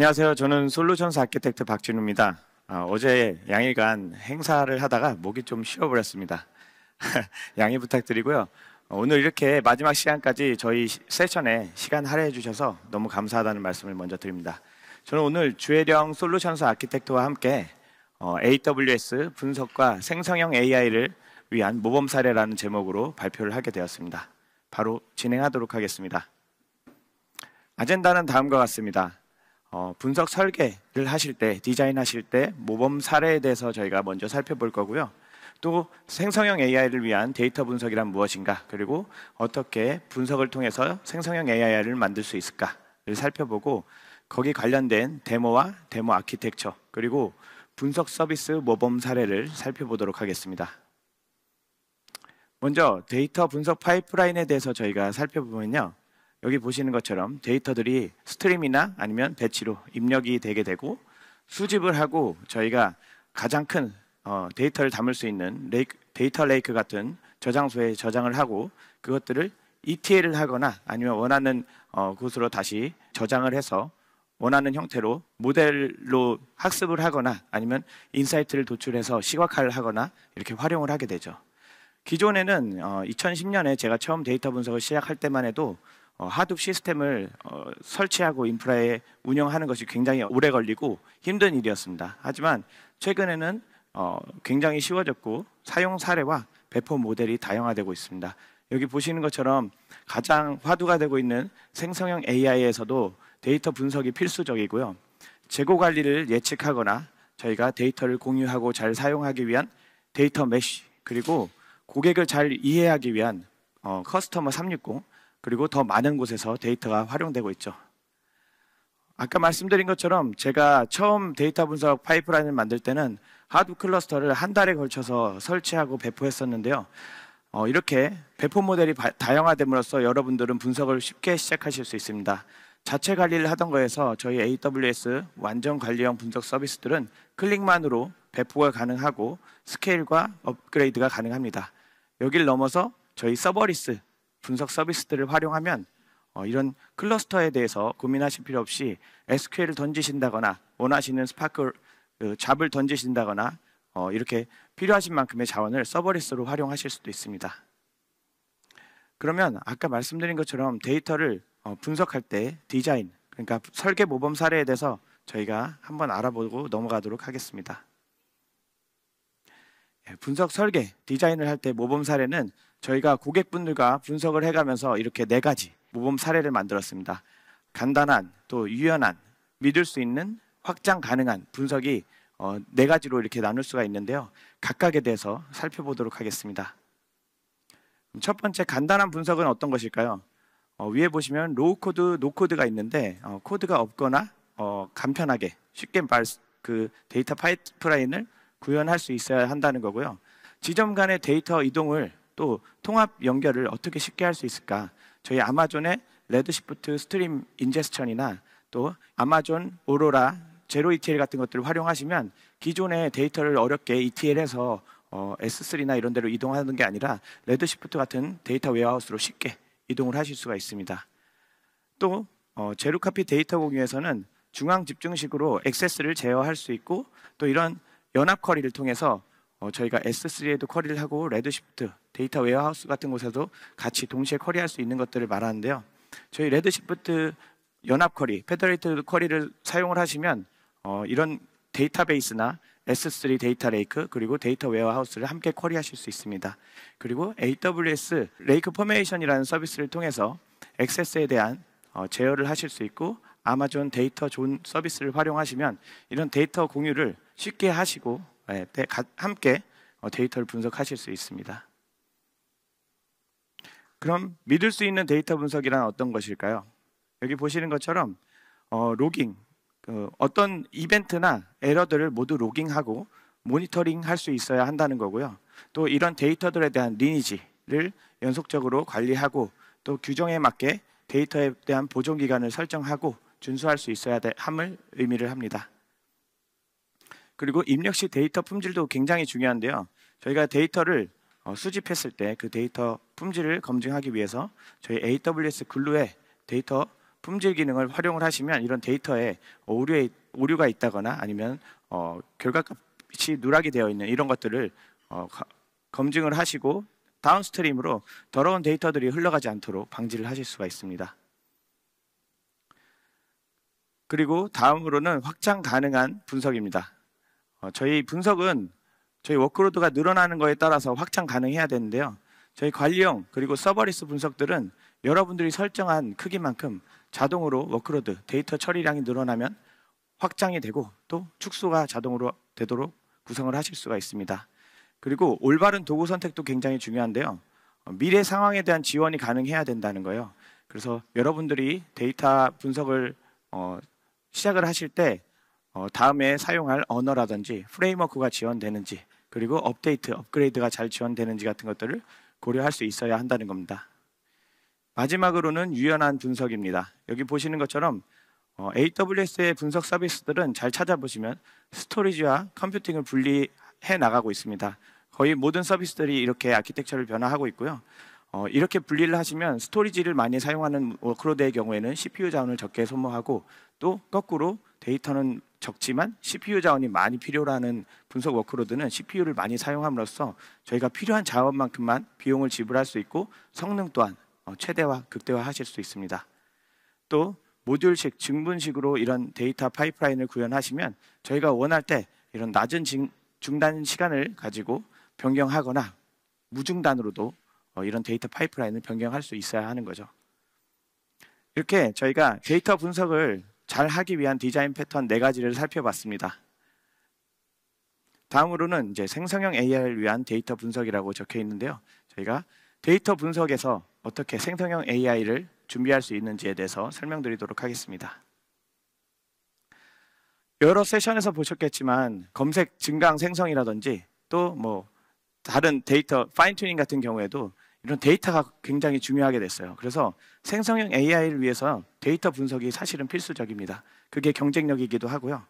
안녕하세요. 저는 솔루션스 아키텍트 박진우입니다. 어, 어제 양일간 행사를 하다가 목이 좀 쉬어버렸습니다. 양해 부탁드리고요. 어, 오늘 이렇게 마지막 시간까지 저희 세션에 시간 할애해 주셔서 너무 감사하다는 말씀을 먼저 드립니다. 저는 오늘 주혜령 솔루션스 아키텍트와 함께 어, AWS 분석과 생성형 AI를 위한 모범 사례라는 제목으로 발표를 하게 되었습니다. 바로 진행하도록 하겠습니다. 아젠다는 다음과 같습니다. 어, 분석 설계를 하실 때, 디자인하실 때 모범 사례에 대해서 저희가 먼저 살펴볼 거고요. 또 생성형 AI를 위한 데이터 분석이란 무엇인가, 그리고 어떻게 분석을 통해서 생성형 AI를 만들 수 있을까를 살펴보고 거기 관련된 데모와 데모 아키텍처 그리고 분석 서비스 모범 사례를 살펴보도록 하겠습니다. 먼저 데이터 분석 파이프라인에 대해서 저희가 살펴보면요. 여기 보시는 것처럼 데이터들이 스트림이나 아니면 배치로 입력이 되게 되고 수집을 하고 저희가 가장 큰 어, 데이터를 담을 수 있는 레이크, 데이터 레이크 같은 저장소에 저장을 하고 그것들을 ETL을 하거나 아니면 원하는 어, 곳으로 다시 저장을 해서 원하는 형태로 모델로 학습을 하거나 아니면 인사이트를 도출해서 시각화를 하거나 이렇게 활용을 하게 되죠. 기존에는 2010년에 어, 제가 처음 데이터 분석을 시작할 때만 해도 어, 하둡 시스템을 어, 설치하고 인프라에 운영하는 것이 굉장히 오래 걸리고 힘든 일이었습니다. 하지만 최근에는 어, 굉장히 쉬워졌고 사용 사례와 배포 모델이 다양화되고 있습니다. 여기 보시는 것처럼 가장 화두가 되고 있는 생성형 AI에서도 데이터 분석이 필수적이고요. 재고 관리를 예측하거나 저희가 데이터를 공유하고 잘 사용하기 위한 데이터 메쉬 그리고 고객을 잘 이해하기 위한 어, 커스터머 360 그리고 더 많은 곳에서 데이터가 활용되고 있죠. 아까 말씀드린 것처럼 제가 처음 데이터 분석 파이프라인을 만들 때는 하드 클러스터를 한 달에 걸쳐서 설치하고 배포했었는데요. 어, 이렇게 배포 모델이 다양화됨으로써 여러분들은 분석을 쉽게 시작하실 수 있습니다. 자체 관리를 하던 거에서 저희 AWS 완전 관리형 분석 서비스들은 클릭만으로 배포가 가능하고 스케일과 업그레이드가 가능합니다. 여기를 넘어서 저희 서버리스 분석 서비스들을 활용하면 어, 이런 클러스터에 대해서 고민하실 필요 없이 SQL을 던지신다거나 원하시는 스파크 그 잡을 던지신다거나 어, 이렇게 필요하신 만큼의 자원을 서버리스로 활용하실 수도 있습니다. 그러면 아까 말씀드린 것처럼 데이터를 어, 분석할 때 디자인, 그러니까 설계 모범 사례에 대해서 저희가 한번 알아보고 넘어가도록 하겠습니다. 예, 분석 설계, 디자인을 할 때 모범 사례는 저희가 고객분들과 분석을 해가면서 이렇게 네 가지 모범 사례를 만들었습니다. 간단한, 또 유연한, 믿을 수 있는, 확장 가능한 분석이 어, 네 가지로 이렇게 나눌 수가 있는데요. 각각에 대해서 살펴보도록 하겠습니다. 첫 번째 간단한 분석은 어떤 것일까요? 어, 위에 보시면 로우 코드, 노 코드가 있는데 어, 코드가 없거나 어, 간편하게 쉽게 말, 그 데이터 파이프라인을 구현할 수 있어야 한다는 거고요. 지점 간의 데이터 이동을 또 통합 연결을 어떻게 쉽게 할 수 있을까? 저희 아마존의 레드시프트 스트림 인제스천이나 또 아마존 오로라 제로 ETL 같은 것들을 활용하시면 기존의 데이터를 어렵게 ETL에서 어, S3나 이런 데로 이동하는 게 아니라 레드시프트 같은 데이터 웨어하우스로 쉽게 이동을 하실 수가 있습니다. 또 어, 제로카피 데이터 공유에서는 중앙 집중식으로 액세스를 제어할 수 있고 또 이런 연합 커리를 통해서 어, 저희가 S3에도 커리를 하고 레드시프트 데이터 웨어하우스 같은 곳에도 같이 동시에 커리할 수 있는 것들을 말하는데요. 저희 레드시프트 연합 커리, 페더레이트 커리를 사용을 하시면 어, 이런 데이터베이스나 S3 데이터 레이크 그리고 데이터 웨어하우스를 함께 커리하실 수 있습니다. 그리고 AWS 레이크 포메이션이라는 서비스를 통해서 액세스에 대한 어, 제어를 하실 수 있고 아마존 데이터 존 서비스를 활용하시면 이런 데이터 공유를 쉽게 하시고 예, 함께 어, 데이터를 분석하실 수 있습니다. 그럼 믿을 수 있는 데이터 분석이란 어떤 것일까요? 여기 보시는 것처럼 어, 로깅 그 어떤 이벤트나 에러들을 모두 로깅하고 모니터링 할 수 있어야 한다는 거고요. 또 이런 데이터들에 대한 리니지를 연속적으로 관리하고 또 규정에 맞게 데이터에 대한 보존 기간을 설정하고 준수할 수 있어야 함을 의미를 합니다. 그리고 입력 시 데이터 품질도 굉장히 중요한데요. 저희가 데이터를 어, 수집했을 때 그 데이터 품질을 검증하기 위해서 저희 AWS 글루에 데이터 품질 기능을 활용을 하시면 이런 데이터에 오류에, 오류가 있다거나 아니면 어, 결과값이 누락이 되어 있는 이런 것들을 어, 검증을 하시고 다운스트림으로 더러운 데이터들이 흘러가지 않도록 방지를 하실 수가 있습니다. 그리고 다음으로는 확장 가능한 분석입니다. 어, 저희 분석은 저희 워크로드가 늘어나는 거에 따라서 확장 가능해야 되는데요. 저희 관리형 그리고 서버리스 분석들은 여러분들이 설정한 크기만큼 자동으로 워크로드 데이터 처리량이 늘어나면 확장이 되고 또 축소가 자동으로 되도록 구성을 하실 수가 있습니다. 그리고 올바른 도구 선택도 굉장히 중요한데요. 어, 미래 상황에 대한 지원이 가능해야 된다는 거예요. 그래서 여러분들이 데이터 분석을 어, 시작을 하실 때 어, 다음에 사용할 언어라든지 프레임워크가 지원되는지 그리고 업데이트, 업그레이드가 잘 지원되는지 같은 것들을 고려할 수 있어야 한다는 겁니다. 마지막으로는 유연한 분석입니다. 여기 보시는 것처럼 어, AWS의 분석 서비스들은 잘 찾아보시면 스토리지와 컴퓨팅을 분리해 나가고 있습니다. 거의 모든 서비스들이 이렇게 아키텍처를 변화하고 있고요. 어, 이렇게 분리를 하시면 스토리지를 많이 사용하는 워크로드의 경우에는 CPU 자원을 적게 소모하고 또 거꾸로 데이터는 적지만 CPU 자원이 많이 필요로 하는 분석 워크로드는 CPU를 많이 사용함으로써 저희가 필요한 자원만큼만 비용을 지불할 수 있고 성능 또한 어, 최대화, 극대화하실 수 있습니다. 또 모듈식, 증분식으로 이런 데이터 파이프라인을 구현하시면 저희가 원할 때 이런 낮은 중단 시간을 가지고 변경하거나 무중단으로도 어, 이런 데이터 파이프라인을 변경할 수 있어야 하는 거죠. 이렇게 저희가 데이터 분석을 잘 하기 위한 디자인 패턴 네 가지를 살펴봤습니다. 다음으로는 이제 생성형 AI를 위한 데이터 분석이라고 적혀 있는데요. 저희가 데이터 분석에서 어떻게 생성형 AI를 준비할 수 있는지에 대해서 설명드리도록 하겠습니다. 여러 세션에서 보셨겠지만 검색 증강 생성이라든지 또 뭐 다른 데이터 파인튜닝 같은 경우에도 이런 데이터가 굉장히 중요하게 됐어요. 그래서 생성형 AI를 위해서 데이터 분석이 사실은 필수적입니다. 그게 경쟁력이기도 하고요.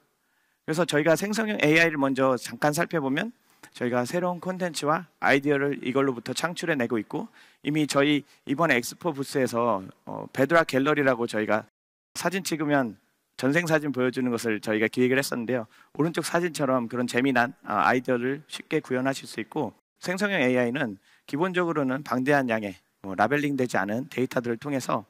그래서 저희가 생성형 AI를 먼저 잠깐 살펴보면 저희가 새로운 콘텐츠와 아이디어를 이걸로부터 창출해내고 있고 이미 저희 이번 엑스포 부스에서 어, 베드라 갤러리라고 저희가 사진 찍으면 전생 사진 보여주는 것을 저희가 기획을 했었는데요. 오른쪽 사진처럼 그런 재미난 어, 아이디어를 쉽게 구현하실 수 있고 생성형 AI는 기본적으로는 방대한 양의 뭐 라벨링되지 않은 데이터들을 통해서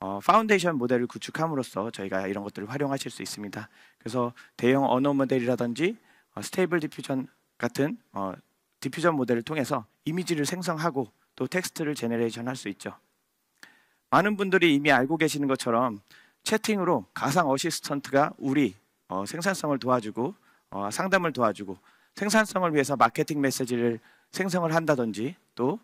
어, 파운데이션 모델을 구축함으로써 저희가 이런 것들을 활용하실 수 있습니다. 그래서 대형 언어 모델이라든지 어, 스테이블 디퓨전 같은 어, 디퓨전 모델을 통해서 이미지를 생성하고 또 텍스트를 제네레이션 할 수 있죠. 많은 분들이 이미 알고 계시는 것처럼 채팅으로 가상 어시스턴트가 우리 어, 생산성을 도와주고 어, 상담을 도와주고 생산성을 위해서 마케팅 메시지를 생성을 한다든지 또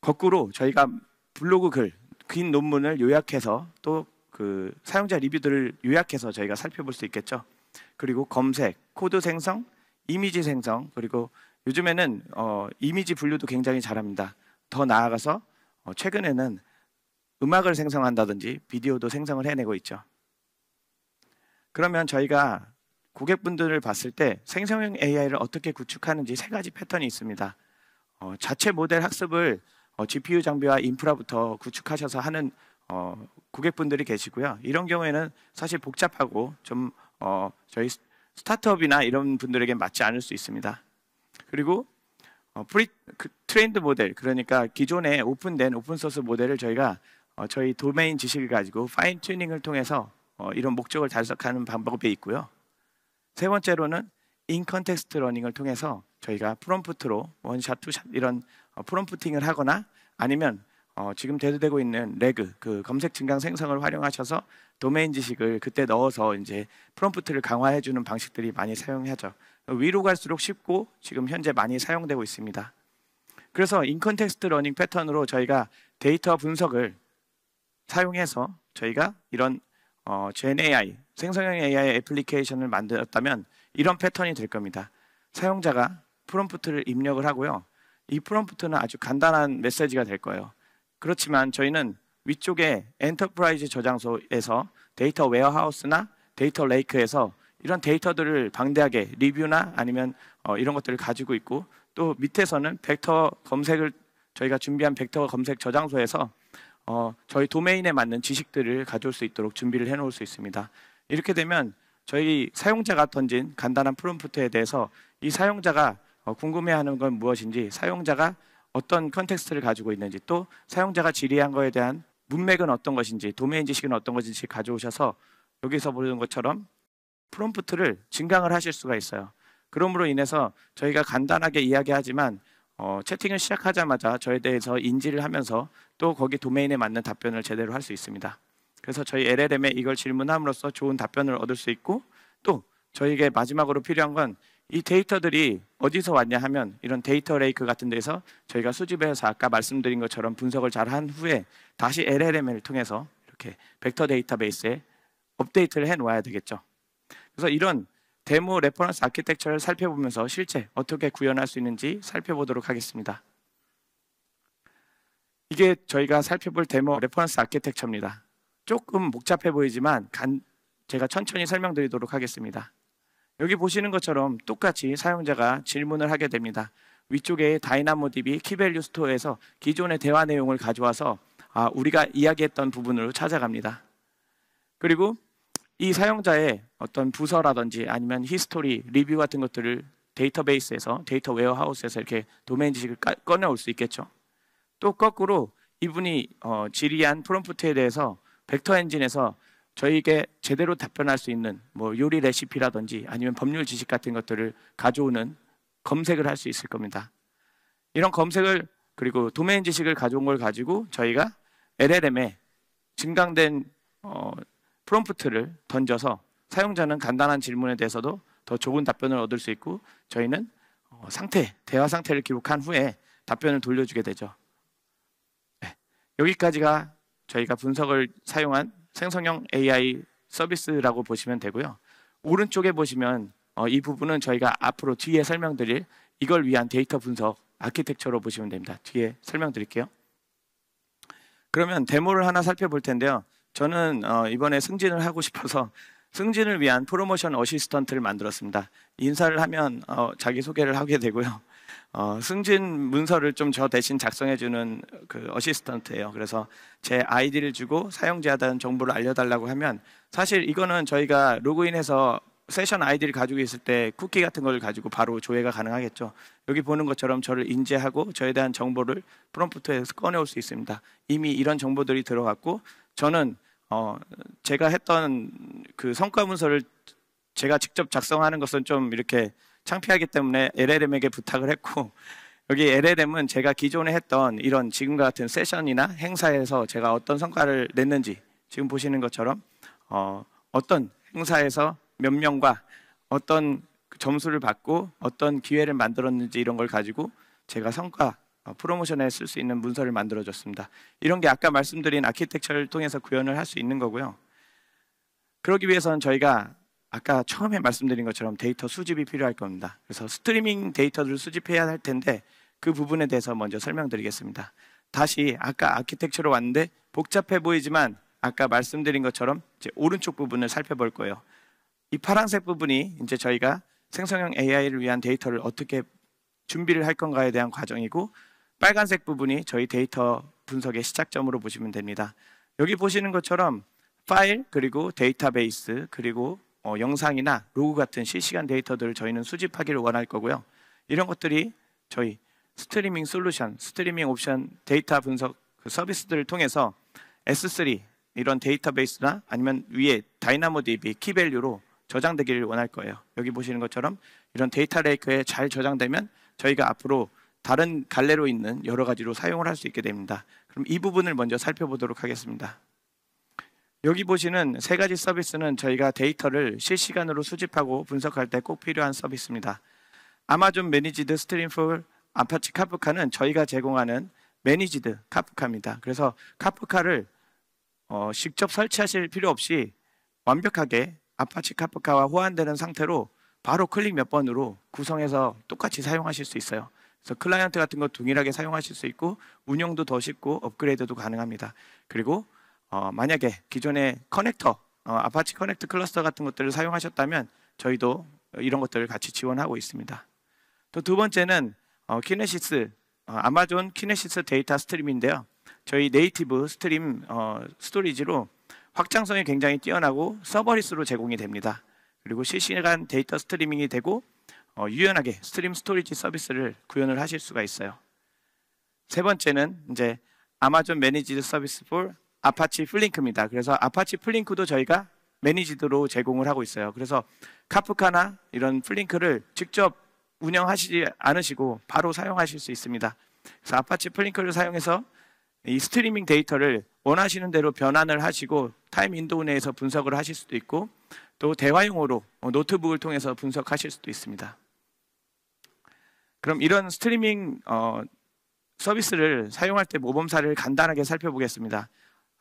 거꾸로 저희가 블로그 글, 긴 논문을 요약해서 또 그 사용자 리뷰들을 요약해서 저희가 살펴볼 수 있겠죠. 그리고 검색, 코드 생성, 이미지 생성, 그리고 요즘에는 어, 이미지 분류도 굉장히 잘합니다. 더 나아가서 어, 최근에는 음악을 생성한다든지 비디오도 생성을 해내고 있죠. 그러면 저희가 고객분들을 봤을 때 생성형 AI를 어떻게 구축하는지 세 가지 패턴이 있습니다. 어, 자체 모델 학습을 어, GPU 장비와 인프라부터 구축하셔서 하는 어, 고객분들이 계시고요. 이런 경우에는 사실 복잡하고 좀 어, 저희 스타트업이나 이런 분들에게 맞지 않을 수 있습니다. 그리고 어, 프리 그, 트렌드 모델 그러니까 기존에 오픈된 오픈소스 모델을 저희가 어, 저희 도메인 지식을 가지고 파인 튜닝을 통해서 어, 이런 목적을 달성하는 방법이 있고요. 세 번째로는 인 컨텍스트 러닝을 통해서 저희가 프롬프트로 원샷, 투샷 이런 어, 프롬프팅을 하거나 아니면 어, 지금 대두되고 있는 레그 그 검색 증강 생성을 활용하셔서 도메인 지식을 그때 넣어서 이제 프롬프트를 강화해 주는 방식들이 많이 사용하죠. 위로 갈수록 쉽고 지금 현재 많이 사용되고 있습니다. 그래서 인컨텍스트 러닝 패턴으로 저희가 데이터 분석을 사용해서 저희가 이런 어, Gen AI 생성형 AI 애플리케이션을 만들었다면 이런 패턴이 될 겁니다. 사용자가 프롬프트를 입력을 하고요. 이 프롬프트는 아주 간단한 메시지가 될 거예요. 그렇지만 저희는 위쪽에 엔터프라이즈 저장소에서 데이터 웨어하우스나 데이터 레이크에서 이런 데이터들을 방대하게 리뷰나 아니면 어, 이런 것들을 가지고 있고 또 밑에서는 벡터 검색을 저희가 준비한 벡터 검색 저장소에서 어, 저희 도메인에 맞는 지식들을 가져올 수 있도록 준비를 해놓을 수 있습니다. 이렇게 되면 저희 사용자가 던진 간단한 프롬프트에 대해서 이 사용자가 어, 궁금해하는 건 무엇인지 사용자가 어떤 컨텍스트를 가지고 있는지 또 사용자가 질의한 거에 대한 문맥은 어떤 것인지 도메인 지식은 어떤 것인지 가져오셔서 여기서 보는 것처럼 프롬프트를 증강을 하실 수가 있어요. 그러므로 인해서 저희가 간단하게 이야기하지만 어, 채팅을 시작하자마자 저에 대해서 인지를 하면서 또 거기 도메인에 맞는 답변을 제대로 할 수 있습니다. 그래서 저희 LLM에 이걸 질문함으로써 좋은 답변을 얻을 수 있고 또 저에게 마지막으로 필요한 건이 데이터들이 어디서 왔냐 하면 이런 데이터 레이크 같은 데서 저희가 수집해서 아까 말씀드린 것처럼 분석을 잘 한 후에 다시 LLM을 통해서 이렇게 벡터 데이터베이스에 업데이트를 해 놓아야 되겠죠. 그래서 이런 데모 레퍼런스 아키텍처를 살펴보면서 실제 어떻게 구현할 수 있는지 살펴보도록 하겠습니다. 이게 저희가 살펴볼 데모 레퍼런스 아키텍처입니다. 조금 복잡해 보이지만 제가 천천히 설명드리도록 하겠습니다. 여기 보시는 것처럼 똑같이 사용자가 질문을 하게 됩니다. 위쪽에 다이나모DB 키밸류 스토어에서 기존의 대화 내용을 가져와서 아, 우리가 이야기했던 부분으로 찾아갑니다. 그리고 이 사용자의 어떤 부서라든지 아니면 히스토리, 리뷰 같은 것들을 데이터베이스에서 데이터 웨어하우스에서 이렇게 도메인 지식을 꺼내올 수 있겠죠. 또 거꾸로 이분이 어, 질의한 프롬프트에 대해서 벡터 엔진에서 저에게 제대로 답변할 수 있는 뭐 요리 레시피라든지 아니면 법률 지식 같은 것들을 가져오는 검색을 할 수 있을 겁니다. 이런 검색을 그리고 도메인 지식을 가져온 걸 가지고 저희가 LLM에 증강된 어, 프롬프트를 던져서 사용자는 간단한 질문에 대해서도 더 좁은 답변을 얻을 수 있고 저희는 어, 상태, 대화 상태를 기록한 후에 답변을 돌려주게 되죠. 네. 여기까지가 저희가 분석을 사용한 생성형 AI 서비스라고 보시면 되고요. 오른쪽에 보시면 어, 이 부분은 저희가 앞으로 뒤에 설명드릴 이걸 위한 데이터 분석 아키텍처로 보시면 됩니다. 뒤에 설명드릴게요. 그러면 데모를 하나 살펴볼 텐데요. 저는 어, 이번에 승진을 하고 싶어서 승진을 위한 프로모션 어시스턴트를 만들었습니다. 인사를 하면 어, 자기소개를 하게 되고요. 어, 승진 문서를 좀 저 대신 작성해주는 그 어시스턴트예요. 그래서 제 아이디를 주고 사용자에 정보를 알려달라고 하면 사실 이거는 저희가 로그인해서 세션 아이디를 가지고 있을 때 쿠키 같은 걸 가지고 바로 조회가 가능하겠죠. 여기 보는 것처럼 저를 인지하고 저에 대한 정보를 프롬프트에서 꺼내올 수 있습니다. 이미 이런 정보들이 들어갔고 저는 어 제가 했던 그 성과 문서를 제가 직접 작성하는 것은 좀 이렇게 창피하기 때문에 LLM에게 부탁을 했고 여기 LLM은 제가 기존에 했던 이런 지금과 같은 세션이나 행사에서 제가 어떤 성과를 냈는지 지금 보시는 것처럼 어, 어떤 행사에서 몇 명과 어떤 점수를 받고 어떤 기회를 만들었는지 이런 걸 가지고 제가 성과 어, 프로모션에 쓸 수 있는 문서를 만들어줬습니다. 이런 게 아까 말씀드린 아키텍처를 통해서 구현을 할 수 있는 거고요. 그러기 위해서는 저희가 아까 처음에 말씀드린 것처럼 데이터 수집이 필요할 겁니다. 그래서 스트리밍 데이터를 수집해야 할 텐데 그 부분에 대해서 먼저 설명드리겠습니다. 다시 아까 아키텍처로 왔는데 복잡해 보이지만 아까 말씀드린 것처럼 이제 오른쪽 부분을 살펴볼 거예요. 이 파란색 부분이 이제 저희가 생성형 AI를 위한 데이터를 어떻게 준비를 할 건가에 대한 과정이고 빨간색 부분이 저희 데이터 분석의 시작점으로 보시면 됩니다. 여기 보시는 것처럼 파일 그리고 데이터베이스 그리고 어, 영상이나 로그 같은 실시간 데이터들을 저희는 수집하기를 원할 거고요. 이런 것들이 저희 스트리밍 솔루션, 스트리밍 옵션 데이터 분석 그 서비스들을 통해서 S3 이런 데이터베이스나 아니면 위에 다이나모DB 키밸류로 저장되기를 원할 거예요. 여기 보시는 것처럼 이런 데이터 레이크에 잘 저장되면 저희가 앞으로 다른 갈래로 있는 여러 가지로 사용을 할 수 있게 됩니다. 그럼 이 부분을 먼저 살펴보도록 하겠습니다. 여기 보시는 세 가지 서비스는 저희가 데이터를 실시간으로 수집하고 분석할 때 꼭 필요한 서비스입니다. 아마존 매니지드 스트림 풀 아파치 카프카는 저희가 제공하는 매니지드 카프카입니다. 그래서 카프카를 어, 직접 설치하실 필요 없이 완벽하게 아파치 카프카와 호환되는 상태로 바로 클릭 몇 번으로 구성해서 똑같이 사용하실 수 있어요. 그래서 클라이언트 같은 거 동일하게 사용하실 수 있고 운영도 더 쉽고 업그레이드도 가능합니다. 그리고 어, 만약에 기존의 커넥터, 어, 아파치 커넥트 클러스터 같은 것들을 사용하셨다면 저희도 이런 것들을 같이 지원하고 있습니다. 또 두 번째는 어, 키네시스, 어, 아마존 키네시스 데이터 스트림인데요. 저희 네이티브 스트림 어, 스토리지로 확장성이 굉장히 뛰어나고 서버리스로 제공이 됩니다. 그리고 실시간 데이터 스트리밍이 되고 어, 유연하게 스트림 스토리지 서비스를 구현을 하실 수가 있어요. 세 번째는 이제 아마존 매니지드 서비스 볼 아파치 플링크입니다. 그래서 아파치 플링크도 저희가 매니지드로 제공을 하고 있어요. 그래서 카프카나 이런 플링크를 직접 운영하시지 않으시고 바로 사용하실 수 있습니다. 그래서 아파치 플링크를 사용해서 이 스트리밍 데이터를 원하시는 대로 변환을 하시고 타임 인도우 내에서 분석을 하실 수도 있고 또 대화용으로 어, 노트북을 통해서 분석하실 수도 있습니다. 그럼 이런 스트리밍 어, 서비스를 사용할 때 모범사를 간단하게 살펴보겠습니다.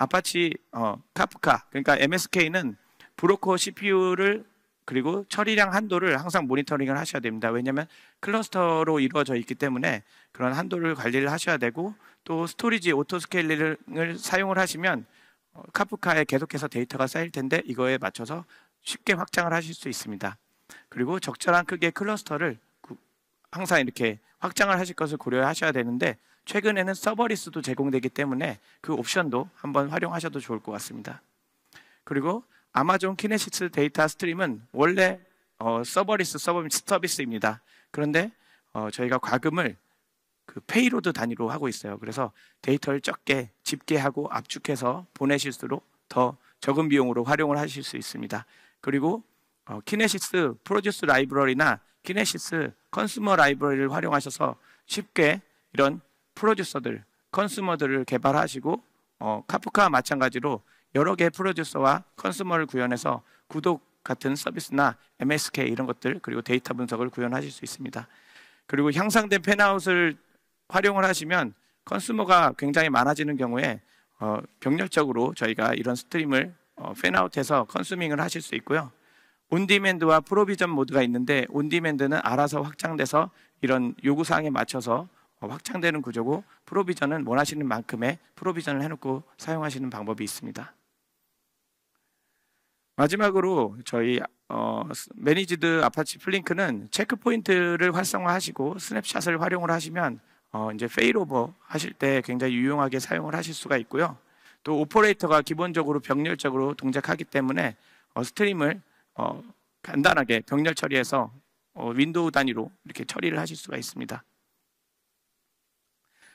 아파치 어, 카프카 그러니까 MSK는 브로커 CPU를 그리고 처리량 한도를 항상 모니터링을 하셔야 됩니다. 왜냐하면 클러스터로 이루어져 있기 때문에 그런 한도를 관리를 하셔야 되고 또 스토리지 오토 스케일링을 사용을 하시면 어, 카프카에 계속해서 데이터가 쌓일 텐데 이거에 맞춰서 쉽게 확장을 하실 수 있습니다. 그리고 적절한 크기의 클러스터를 항상 이렇게 확장을 하실 것을 고려하셔야 되는데 최근에는 서버리스도 제공되기 때문에 그 옵션도 한번 활용하셔도 좋을 것 같습니다. 그리고 아마존 키네시스 데이터 스트림은 원래 어, 서버리스 서비스입니다. 버서 그런데 어, 저희가 과금을 그 페이로드 단위로 하고 있어요. 그래서 데이터를 적게 집계하고 압축해서 보내실수록 더 적은 비용으로 활용을 하실 수 있습니다. 그리고 어, 키네시스 프로듀스 라이브러리나 키네시스 컨스머 라이브러리를 활용하셔서 쉽게 이런 프로듀서들, 컨스머들을 개발하시고 어, 카프카와 마찬가지로 여러 개의 프로듀서와 컨스머를 구현해서 구독 같은 서비스나 MSK 이런 것들 그리고 데이터 분석을 구현하실 수 있습니다. 그리고 향상된 팬아웃을 활용을 하시면 컨스머가 굉장히 많아지는 경우에 어, 경력적으로 저희가 이런 스트림을 어, 팬아웃해서 컨수밍을 하실 수 있고요. 온디맨드와 프로비전 모드가 있는데 온디맨드는 알아서 확장돼서 이런 요구사항에 맞춰서 어, 확장되는 구조고 프로비전은 원하시는 만큼의 프로비전을 해놓고 사용하시는 방법이 있습니다. 마지막으로 저희 어, 매니지드 아파치 플링크는 체크포인트를 활성화하시고 스냅샷을 활용을 하시면 어, 이제 페이로버 하실 때 굉장히 유용하게 사용을 하실 수가 있고요. 또 오퍼레이터가 기본적으로 병렬적으로 동작하기 때문에 어, 스트림을 어, 간단하게 병렬 처리해서 어, 윈도우 단위로 이렇게 처리를 하실 수가 있습니다.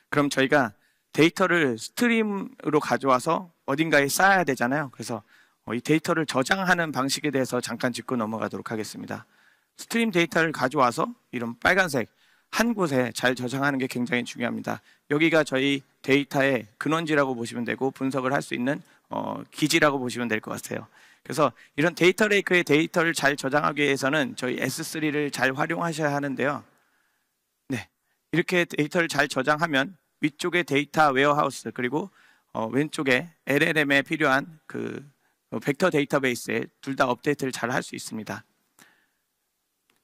그럼 저희가 데이터를 스트림으로 가져와서 어딘가에 쌓아야 되잖아요. 그래서 어, 이 데이터를 저장하는 방식에 대해서 잠깐 짚고 넘어가도록 하겠습니다. 스트림 데이터를 가져와서 이런 빨간색 한 곳에 잘 저장하는 게 굉장히 중요합니다. 여기가 저희 데이터의 근원지라고 보시면 되고 분석을 할 수 있는 어, 기지라고 보시면 될 것 같아요. 그래서 이런 데이터 레이크의 데이터를 잘 저장하기 위해서는 저희 S3를 잘 활용하셔야 하는데요. 이렇게 데이터를 잘 저장하면 위쪽에 데이터 웨어하우스 그리고 어, 왼쪽에 LLM에 필요한 그 어, 벡터 데이터베이스에 둘 다 업데이트를 잘 할 수 있습니다.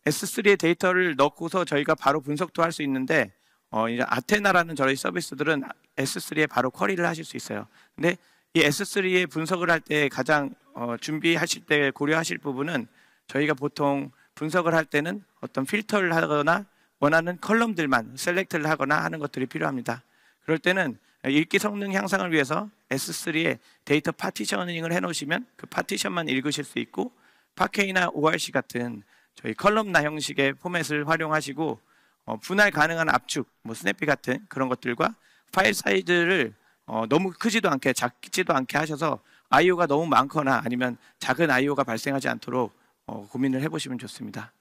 s 3에 데이터를 넣고서 저희가 바로 분석도 할 수 있는데 어, 이제 아테나라는 저희 서비스들은 S3에 바로 쿼리를 하실 수 있어요. 근데 이 S3에 분석을 할 때 가장 어, 준비하실 때 고려하실 부분은 저희가 보통 분석을 할 때는 어떤 필터를 하거나 원하는 컬럼들만 셀렉트를 하거나 하는 것들이 필요합니다. 그럴 때는 읽기 성능 향상을 위해서 S3에 데이터 파티셔닝을 해놓으시면 그 파티션만 읽으실 수 있고 파케이나 ORC 같은 저희 컬럼나 형식의 포맷을 활용하시고 어, 분할 가능한 압축, 뭐 스냅피 같은 그런 것들과 파일 사이즈를 어, 너무 크지도 않게 작지도 않게 하셔서 IO가 너무 많거나 아니면 작은 IO가 발생하지 않도록 어, 고민을 해보시면 좋습니다.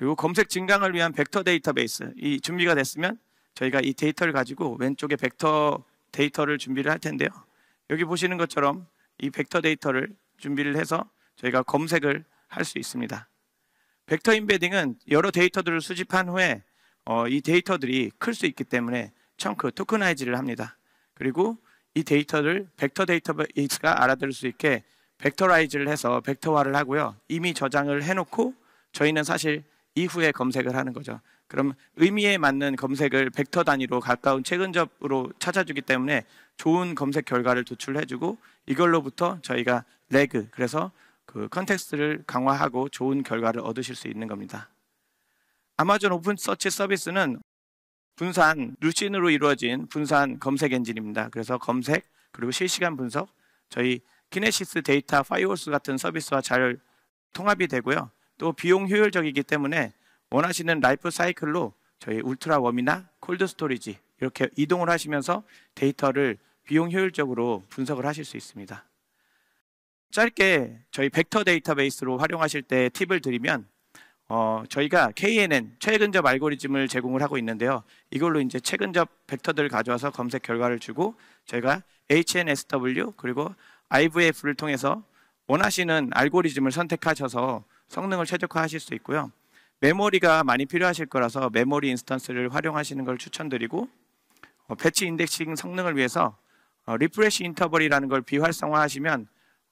그리고 검색 증강을 위한 벡터 데이터베이스 이 준비가 됐으면 저희가 이 데이터를 가지고 왼쪽에 벡터 데이터를 준비를 할 텐데요. 여기 보시는 것처럼 이 벡터 데이터를 준비를 해서 저희가 검색을 할 수 있습니다. 벡터 인베딩은 여러 데이터들을 수집한 후에 어, 이 데이터들이 클 수 있기 때문에 청크 토크나이즈를 합니다. 그리고 이 데이터를 벡터 데이터베이스가 알아들을 수 있게 벡터라이즈를 해서 벡터화를 하고요. 이미 저장을 해놓고 저희는 사실 이후에 검색을 하는 거죠. 그럼 의미에 맞는 검색을 벡터 단위로 가까운 최근접으로 찾아주기 때문에 좋은 검색 결과를 도출해주고 이걸로부터 저희가 레그 그래서 그 컨텍스트를 강화하고 좋은 결과를 얻으실 수 있는 겁니다. 아마존 오픈 서치 서비스는 분산 루틴으로 이루어진 분산 검색 엔진입니다. 그래서 검색 그리고 실시간 분석 저희 키네시스 데이터 파이월스 같은 서비스와 잘 통합이 되고요. 또 비용 효율적이기 때문에 원하시는 라이프 사이클로 저희 울트라 웜이나 콜드 스토리지 이렇게 이동을 하시면서 데이터를 비용 효율적으로 분석을 하실 수 있습니다. 짧게 저희 벡터 데이터베이스로 활용하실 때 팁을 드리면 어, 저희가 KNN 최근접 알고리즘을 제공을 하고 있는데요. 이걸로 이제 최근접 벡터들을 가져와서 검색 결과를 주고 저희가 HNSW 그리고 IVF를 통해서 원하시는 알고리즘을 선택하셔서 성능을 최적화하실 수 있고요. 메모리가 많이 필요하실 거라서 메모리 인스턴스를 활용하시는 걸 추천드리고 어, 배치 인덱싱 성능을 위해서 어, 리프레시 인터벌이라는 걸 비활성화하시면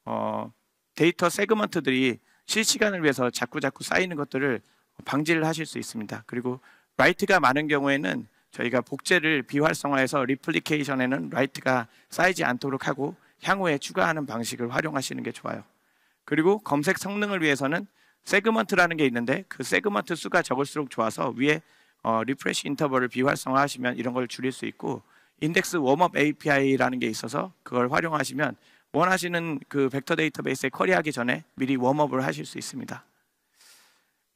어, 데이터 세그먼트들이 실시간을 위해서 자꾸자꾸 쌓이는 것들을 방지를 하실 수 있습니다. 그리고 라이트가 많은 경우에는 저희가 복제를 비활성화해서 리플리케이션에는 라이트가 쌓이지 않도록 하고 향후에 추가하는 방식을 활용하시는 게 좋아요. 그리고 검색 성능을 위해서는 세그먼트라는 게 있는데 그 세그먼트 수가 적을수록 좋아서 위에 어, 리프레시 인터벌을 비활성화하시면 이런 걸 줄일 수 있고 인덱스 웜업 API라는 게 있어서 그걸 활용하시면 원하시는 그 벡터 데이터베이스에 커리하기 전에 미리 웜업을 하실 수 있습니다.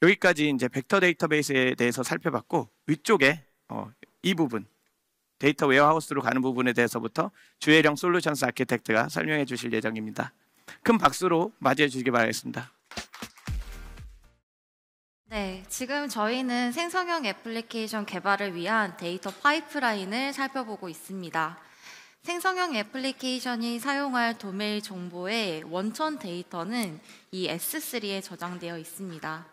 여기까지 이제 벡터 데이터베이스에 대해서 살펴봤고 위쪽에 어, 이 부분 데이터 웨어하우스로 가는 부분에 대해서부터 주혜령 솔루션스 아키텍트가 설명해 주실 예정입니다. 큰 박수로 맞이해 주시기 바라겠습니다. 네, 지금 저희는 생성형 애플리케이션 개발을 위한 데이터 파이프라인을 살펴보고 있습니다. 생성형 애플리케이션이 사용할 도메일 정보의 원천 데이터는 이 S3에 저장되어 있습니다.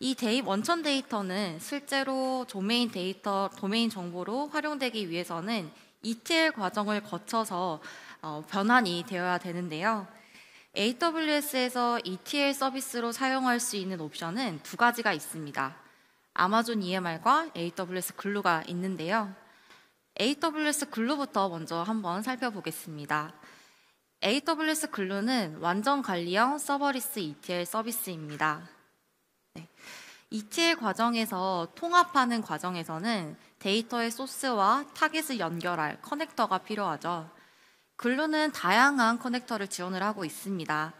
이 데이, 원천 데이터는 실제로 도메인 데이터, 도메인 정보로 활용되기 위해서는 ETL 과정을 거쳐서 어, 변환이 되어야 되는데요. AWS에서 ETL 서비스로 사용할 수 있는 옵션은 두 가지가 있습니다. 아마존 EMR과 AWS 글루가 있는데요. AWS 글루부터 먼저 한번 살펴보겠습니다. AWS 글루는 완전 관리형 서버리스 ETL 서비스입니다. 네. ETL 과정에서 통합하는 과정에서는 데이터의 소스와 타겟을 연결할 커넥터가 필요하죠. 글루는 다양한 커넥터를 지원을 하고 있습니다.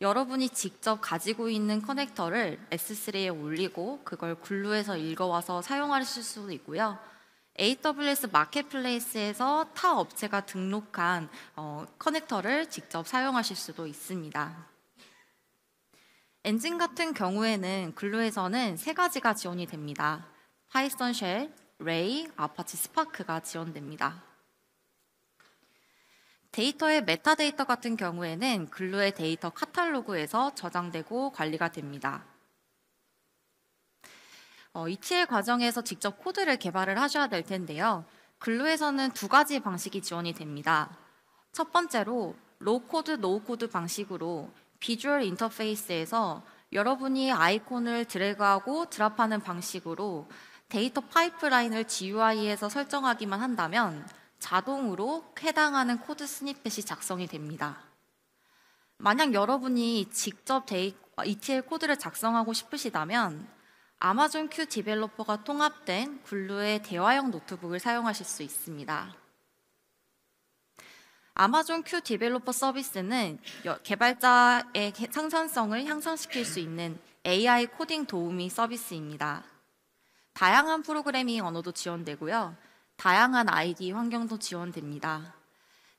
여러분이 직접 가지고 있는 커넥터를 S3에 올리고 그걸 글루에서 읽어와서 사용하실 수도 있고요. AWS 마켓플레이스에서 타 업체가 등록한 어, 커넥터를 직접 사용하실 수도 있습니다. 엔진 같은 경우에는 글루에서는 세 가지가 지원이 됩니다. 파이썬 쉘, 레이, 아파치 스파크가 지원됩니다. 데이터의 메타데이터 같은 경우에는 글루의 데이터 카탈로그에서 저장되고 관리가 됩니다. 어, ETL 과정에서 직접 코드를 개발을 하셔야 될 텐데요. 글루에서는두 가지 방식이 지원이 됩니다. 첫 번째로 로코드, 노코드 방식으로 비주얼 인터페이스에서 여러분이 아이콘을 드래그하고 드랍하는 방식으로 데이터 파이프라인을 GUI에서 설정하기만 한다면 자동으로 해당하는 코드 스니펫이 작성이 됩니다. 만약 여러분이 직접 ETL 코드를 작성하고 싶으시다면 아마존 큐 디벨로퍼가 통합된 글루의 대화형 노트북을 사용하실 수 있습니다. 아마존 큐 디벨로퍼 서비스는 개발자의 상상성을 향상시킬 수 있는 AI 코딩 도우미 서비스입니다. 다양한 프로그래밍 언어도 지원되고요. 다양한 아이디 환경도 지원됩니다.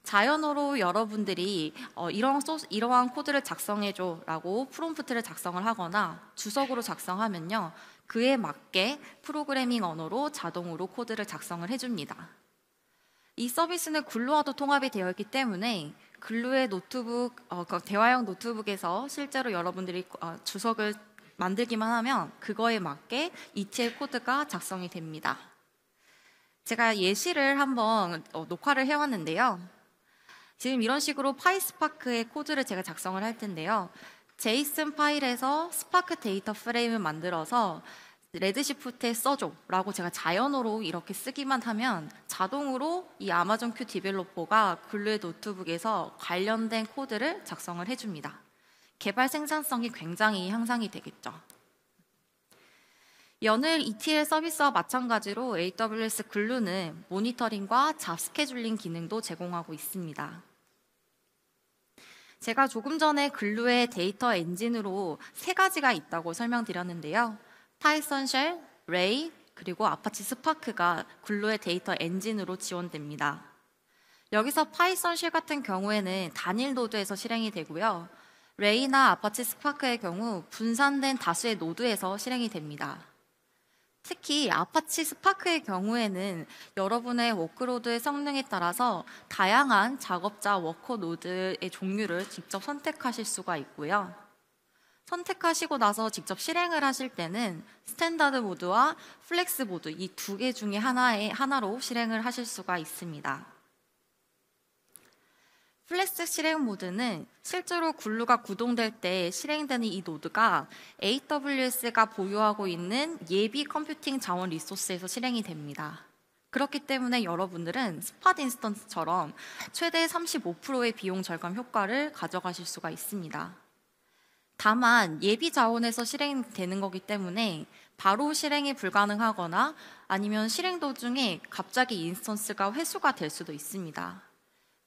자연어로 여러분들이 어, 이런 소, 이러한 코드를 작성해줘라고 프롬프트를 작성을 하거나 주석으로 작성하면요. 그에 맞게 프로그래밍 언어로 자동으로 코드를 작성을 해줍니다. 이 서비스는 글루와도 통합이 되어 있기 때문에 글루의 노트북, 어, 그 대화형 노트북에서 실제로 여러분들이 어, 주석을 만들기만 하면 그거에 맞게 이체 코드가 작성이 됩니다. 제가 예시를 한번 어, 녹화를 해왔는데요. 지금 이런 식으로 파이스파크의 코드를 제가 작성을 할 텐데요. 제이슨 파일에서 스파크 데이터 프레임을 만들어서 레드시프트에 써줘 라고 제가 자연어로 이렇게 쓰기만 하면 자동으로 이 아마존 큐 디벨로퍼가 글루의 노트북에서 관련된 코드를 작성을 해줍니다. 개발 생산성이 굉장히 향상이 되겠죠. 연일 ETL 서비스와 마찬가지로 AWS 글루는 모니터링과 잡 스케줄링 기능도 제공하고 있습니다. 제가 조금 전에 글루의 데이터 엔진으로 세 가지가 있다고 설명드렸는데요. 파이썬 쉘, 레이, 그리고 아파치 스파크가 글루의 데이터 엔진으로 지원됩니다. 여기서 파이썬 쉘 같은 경우에는 단일 노드에서 실행이 되고요. 레이나 아파치 스파크의 경우 분산된 다수의 노드에서 실행이 됩니다. 특히 아파치 스파크의 경우에는 여러분의 워크로드의 성능에 따라서 다양한 작업자 워커노드의 종류를 직접 선택하실 수가 있고요. 선택하시고 나서 직접 실행을 하실 때는 스탠다드 모드와 플렉스 모드 이 두 개 중에 하나의, 하나로 실행을 하실 수가 있습니다. 플렉스 실행 모드는 실제로 굴루가 구동될 때 실행되는 이 노드가 AWS가 보유하고 있는 예비 컴퓨팅 자원 리소스에서 실행이 됩니다. 그렇기 때문에 여러분들은 스팟 인스턴스처럼 최대 35%의 비용 절감 효과를 가져가실 수가 있습니다. 다만 예비 자원에서 실행되는 거기 때문에 바로 실행이 불가능하거나 아니면 실행 도중에 갑자기 인스턴스가 회수가 될 수도 있습니다.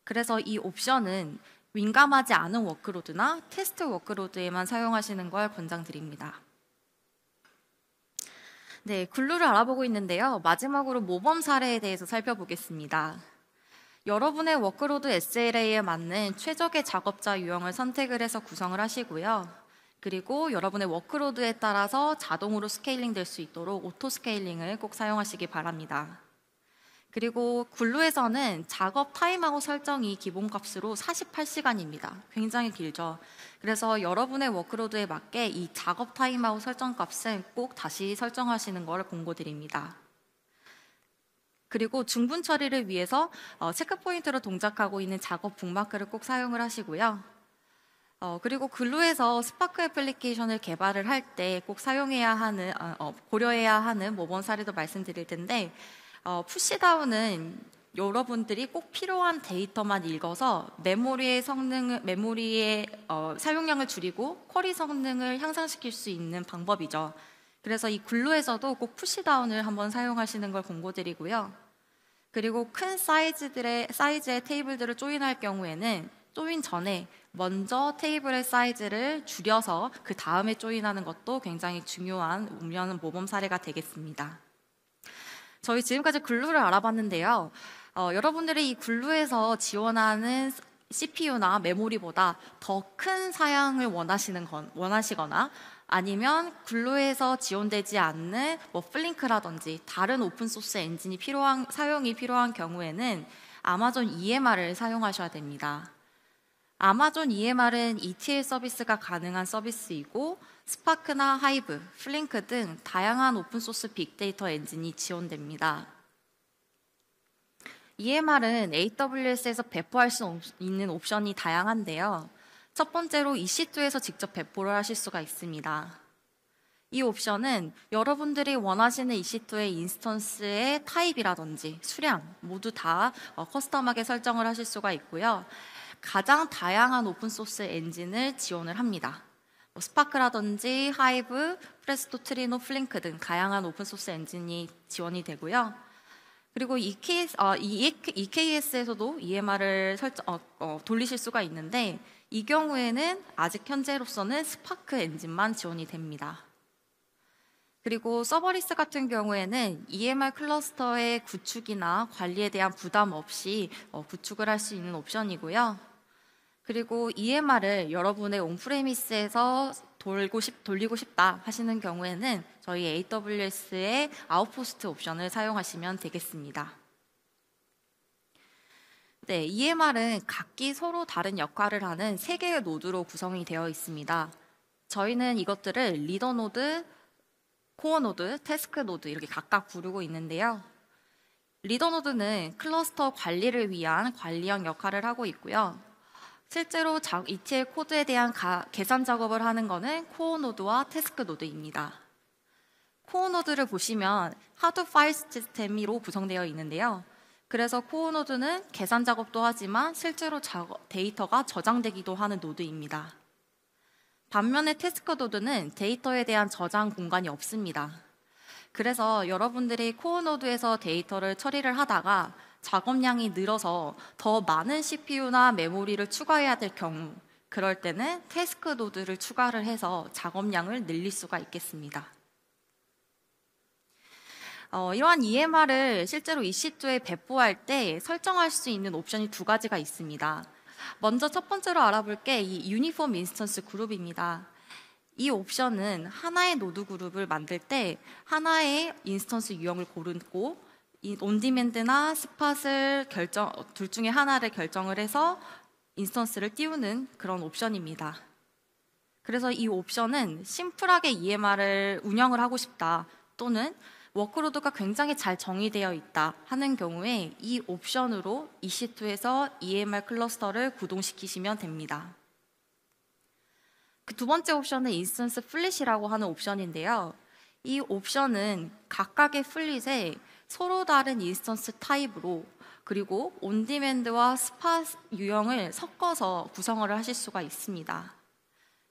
그래서 이 옵션은 민감하지 않은 워크로드나 테스트 워크로드에만 사용하시는 걸 권장드립니다. 네, 글루를 알아보고 있는데요. 마지막으로 모범 사례에 대해서 살펴보겠습니다. 여러분의 워크로드 SLA에 맞는 최적의 작업자 유형을 선택을 해서 구성을 하시고요. 그리고 여러분의 워크로드에 따라서 자동으로 스케일링 될 수 있도록 오토 스케일링을 꼭 사용하시기 바랍니다. 그리고 굴루에서는 작업 타임아웃 설정이 기본값으로 48시간입니다. 굉장히 길죠. 그래서 여러분의 워크로드에 맞게 이 작업 타임아웃 설정 값은 꼭 다시 설정하시는 것을 권고드립니다 그리고 중분 처리를 위해서 어, 체크포인트로 동작하고 있는 작업 북마크를 꼭 사용을 하시고요. 어, 그리고 글루에서 스파크 애플리케이션을 개발을 할 때 꼭 사용해야 하는, 어, 고려해야 하는 모범 사례도 말씀드릴 텐데, 어, 푸시다운은 여러분들이 꼭 필요한 데이터만 읽어서 메모리의 성능, 메모리의 어, 사용량을 줄이고 쿼리 성능을 향상시킬 수 있는 방법이죠. 그래서 이 글루에서도 꼭 푸시다운을 한번 사용하시는 걸 권고드리고요. 그리고 큰 사이즈들의 사이즈의 테이블들을 조인할 경우에는 조인 전에 먼저 테이블의 사이즈를 줄여서 그 다음에 조인하는 것도 굉장히 중요한 우려는 모범 사례가 되겠습니다. 저희 지금까지 글루를 알아봤는데요. 어, 여러분들이 이 글루에서 지원하는 CPU나 메모리보다 더 큰 사양을 원하시는 건, 원하시거나 아니면 글루에서 지원되지 않는 뭐 플링크라든지 다른 오픈소스 엔진이 필요한, 사용이 필요한 경우에는 아마존 EMR을 사용하셔야 됩니다. 아마존 EMR은 ETL 서비스가 가능한 서비스이고 스파크나 하이브, 플링크 등 다양한 오픈소스 빅데이터 엔진이 지원됩니다. EMR은 AWS에서 배포할 수 있는 옵션이 다양한데요. 첫 번째로 EC2에서 직접 배포를 하실 수가 있습니다. 이 옵션은 여러분들이 원하시는 EC2의 인스턴스의 타입이라든지 수량 모두 다 어, 커스텀하게 설정을 하실 수가 있고요. 가장 다양한 오픈소스 엔진을 지원을 합니다. 뭐 스파크라든지 하이브, 프레스토 트리노, 플링크 등 다양한 오픈소스 엔진이 지원이 되고요. 그리고 EKS, 어, EKS에서도 EMR을 설정, 어, 어, 돌리실 수가 있는데 이 경우에는 아직 현재로서는 스파크 엔진만 지원이 됩니다. 그리고 서버리스 같은 경우에는 EMR 클러스터의 구축이나 관리에 대한 부담 없이 어, 구축을 할 수 있는 옵션이고요. 그리고 EMR을 여러분의 온프레미스에서 돌고 싶, 돌리고 싶다 하시는 경우에는 저희 AWS의 아웃포스트 옵션을 사용하시면 되겠습니다. 네, EMR은 각기 서로 다른 역할을 하는 세 개의 노드로 구성이 되어 있습니다. 저희는 이것들을 리더 노드, 코어 노드, 태스크 노드 이렇게 각각 부르고 있는데요. 리더 노드는 클러스터 관리를 위한 관리형 역할을 하고 있고요. 실제로 자, ETL 코드에 대한 가, 계산 작업을 하는 것은 코어 노드와 태스크 노드입니다. 코어 노드를 보시면 하드 파일 시스템으로 구성되어 있는데요. 그래서 코어 노드는 계산 작업도 하지만 실제로 작업, 데이터가 저장되기도 하는 노드입니다. 반면에 태스크 노드는 데이터에 대한 저장 공간이 없습니다. 그래서 여러분들이 코어 노드에서 데이터를 처리를 하다가 작업량이 늘어서 더 많은 CPU나 메모리를 추가해야 될 경우 그럴 때는 태스크 노드를 추가를 해서 작업량을 늘릴 수가 있겠습니다. 어, 이러한 EMR을 실제로 EC2에 배포할 때 설정할 수 있는 옵션이 두 가지가 있습니다. 먼저 첫 번째로 알아볼 게 이 유니폼 인스턴스 그룹입니다. 이 옵션은 하나의 노드 그룹을 만들 때 하나의 인스턴스 유형을 고르고 이 온디맨드나 스팟을 결정 둘 중에 하나를 결정을 해서 인스턴스를 띄우는 그런 옵션입니다. 그래서 이 옵션은 심플하게 EMR을 운영을 하고 싶다 또는 워크로드가 굉장히 잘 정의되어 있다 하는 경우에 이 옵션으로 EC2에서 EMR 클러스터를 구동시키시면 됩니다. 그 두 번째 옵션은 인스턴스 플릿이라고 하는 옵션인데요. 이 옵션은 각각의 플릿에 서로 다른 인스턴스 타입으로 그리고 온디맨드와 스팟 유형을 섞어서 구성을 하실 수가 있습니다.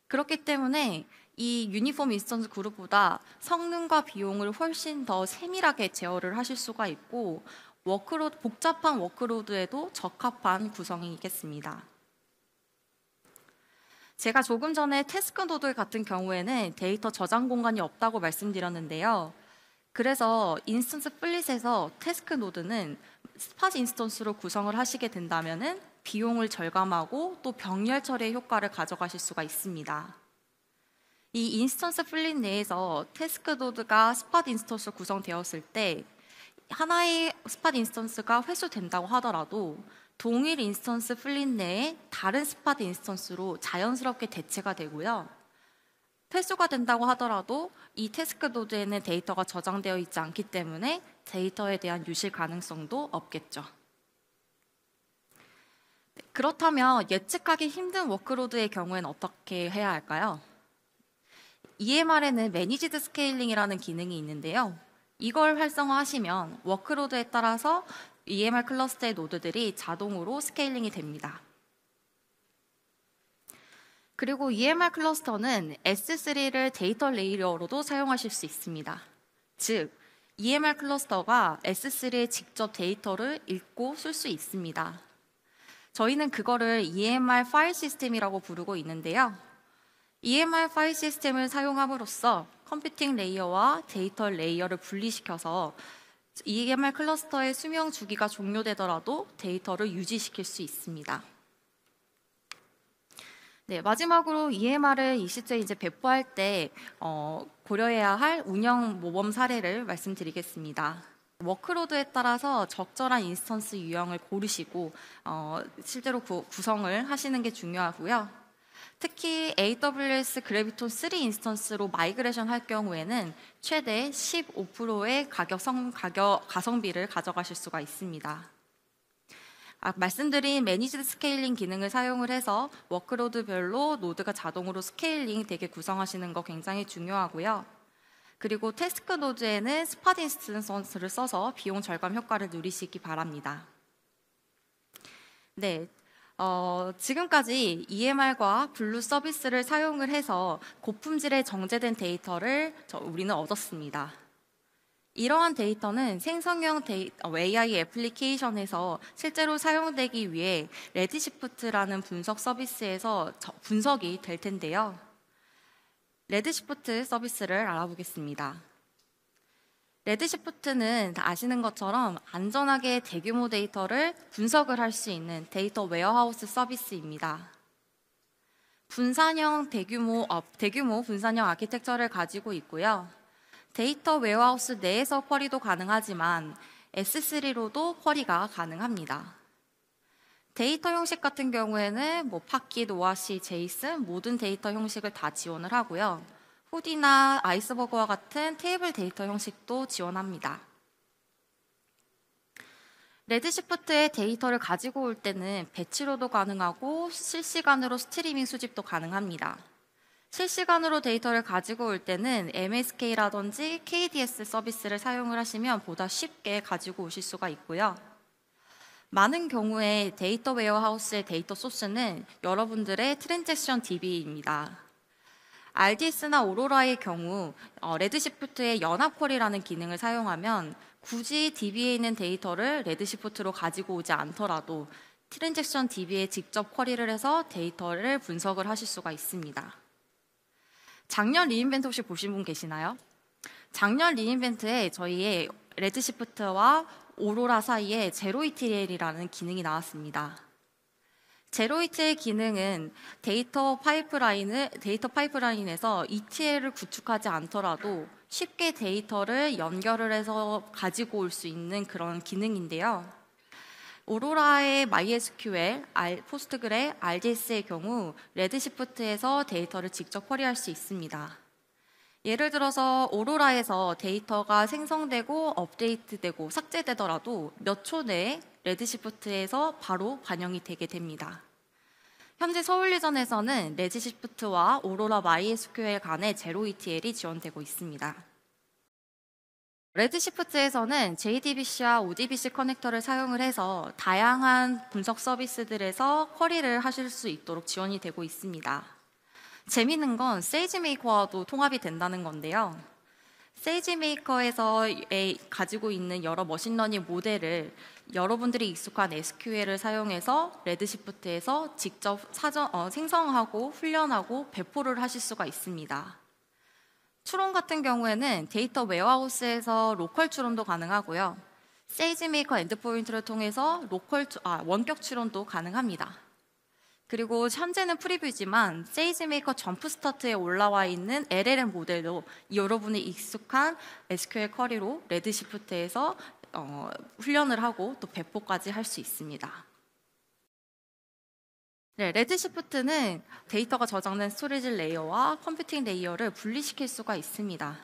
그렇기 때문에 이 유니폼 인스턴스 그룹보다 성능과 비용을 훨씬 더 세밀하게 제어를 하실 수가 있고 워크로드, 복잡한 워크로드에도 적합한 구성이겠습니다. 제가 조금 전에 태스크노드 같은 경우에는 데이터 저장 공간이 없다고 말씀드렸는데요. 그래서 인스턴스 플릿에서 태스크 노드는 스팟 인스턴스로 구성을 하시게 된다면 비용을 절감하고 또 병렬 처리의 효과를 가져가실 수가 있습니다. 이 인스턴스 플릿 내에서 태스크 노드가 스팟 인스턴스로 구성되었을 때 하나의 스팟 인스턴스가 회수된다고 하더라도 동일 인스턴스 플릿 내에 다른 스팟 인스턴스로 자연스럽게 대체가 되고요. 패수가 된다고 하더라도 이 태스크 노드에는 데이터가 저장되어 있지 않기 때문에 데이터에 대한 유실 가능성도 없겠죠. 네, 그렇다면 예측하기 힘든 워크로드의 경우에는 어떻게 해야 할까요? EMR에는 매니지드 스케일링이라는 기능이 있는데요. 이걸 활성화하시면 워크로드에 따라서 EMR 클러스터의 노드들이 자동으로 스케일링이 됩니다. 그리고 EMR 클러스터는 S3를 데이터 레이어로도 사용하실 수 있습니다. 즉, EMR 클러스터가 S3에 직접 데이터를 읽고 쓸 수 있습니다. 저희는 그거를 EMR 파일 시스템이라고 부르고 있는데요. EMR 파일 시스템을 사용함으로써 컴퓨팅 레이어와 데이터 레이어를 분리시켜서 EMR 클러스터의 수명 주기가 종료되더라도 데이터를 유지시킬 수 있습니다. 네, 마지막으로 EMR을 ECJ 이제 배포할 때 어, 고려해야 할 운영 모범 사례를 말씀드리겠습니다. 워크로드에 따라서 적절한 인스턴스 유형을 고르시고 어, 실제로 구, 구성을 하시는 게 중요하고요. 특히 AWS 그래비톤 3 인스턴스로 마이그레이션 할 경우에는 최대 15%의 가격, 성, 가격 가성비를 가져가실 수가 있습니다. 아, 말씀드린 매니지드 스케일링 기능을 사용을 해서 워크로드별로 노드가 자동으로 스케일링 되게 구성하시는 거 굉장히 중요하고요. 그리고 테스크 노드에는 스팟 인스턴스를 써서 비용 절감 효과를 누리시기 바랍니다. 네, 어, 지금까지 EMR과 블루 서비스를 사용을 해서 고품질의 정제된 데이터를 우리는 얻었습니다. 이러한 데이터는 생성형 데이, 어, AI 애플리케이션에서 실제로 사용되기 위해 레드시프트라는 분석 서비스에서 분석이 될 텐데요. 레드시프트 서비스를 알아보겠습니다. 레드시프트는 아시는 것처럼 안전하게 대규모 데이터를 분석을 할 수 있는 데이터 웨어하우스 서비스입니다. 분산형 대규모, 어, 대규모 분산형 아키텍처를 가지고 있고요. 데이터 웨어하우스 내에서 쿼리도 가능하지만 S3로도 쿼리가 가능합니다. 데이터 형식 같은 경우에는 뭐 파키, 노아시 제이슨 모든 데이터 형식을 다 지원을 하고요. 후디나 아이스버그와 같은 테이블 데이터 형식도 지원합니다. 레드시프트의 데이터를 가지고 올 때는 배치로도 가능하고 실시간으로 스트리밍 수집도 가능합니다. 실시간으로 데이터를 가지고 올 때는 MSK라든지 KDS 서비스를 사용을 하시면 보다 쉽게 가지고 오실 수가 있고요. 많은 경우에 데이터 웨어하우스의 데이터 소스는 여러분들의 트랜잭션 DB입니다. RDS나 오로라의 경우 어, 레드시프트의 연합 콜이라는 기능을 사용하면 굳이 DB에 있는 데이터를 레드시프트로 가지고 오지 않더라도 트랜잭션 DB에 직접 쿼리를 해서 데이터를 분석을 하실 수가 있습니다. 작년 리인벤트 혹시 보신 분 계시나요? 작년 리인벤트에 저희의 레드시프트와 오로라 사이에 제로이TL이라는 기능이 나왔습니다. 제로이트의 기능은 데이터 파이프라인을 데이터 파이프라인에서 ETL을 구축하지 않더라도 쉽게 데이터를 연결을 해서 가지고 올 수 있는 그런 기능인데요. 오로라의 MySQL, 포스트그레, RDS의 경우 레드시프트에서 데이터를 직접 쿼리할 수 있습니다. 예를 들어서 오로라에서 데이터가 생성되고 업데이트되고 삭제되더라도 몇 초 내에 레드시프트에서 바로 반영이 되게 됩니다. 현재 서울리전에서는 레드시프트와 오로라 MySQL 간의 제로 ETL이 지원되고 있습니다. 레드시프트에서는 JDBC와 ODBC 커넥터를 사용을 해서 다양한 분석 서비스들에서 쿼리를 하실 수 있도록 지원이 되고 있습니다. 재미있는 건 세이지메이커와도 통합이 된다는 건데요. 세이지메이커에서 가지고 있는 여러 머신러닝 모델을 여러분들이 익숙한 SQL을 사용해서 레드시프트에서 직접 사전, 어, 생성하고 훈련하고 배포를 하실 수가 있습니다. 추론 같은 경우에는 데이터 웨어하우스에서 로컬 추론도 가능하고요. 세이지메이커 엔드포인트를 통해서 로컬 아, 원격 추론도 가능합니다. 그리고 현재는 프리뷰지만 세이지메이커 점프 스타트에 올라와 있는 LLM 모델도 여러분이 익숙한 SQL 쿼리로 레드시프트에서 어, 훈련을 하고 또 배포까지 할 수 있습니다. 네, 레드시프트는 데이터가 저장된 스토리지 레이어와 컴퓨팅 레이어를 분리시킬 수가 있습니다.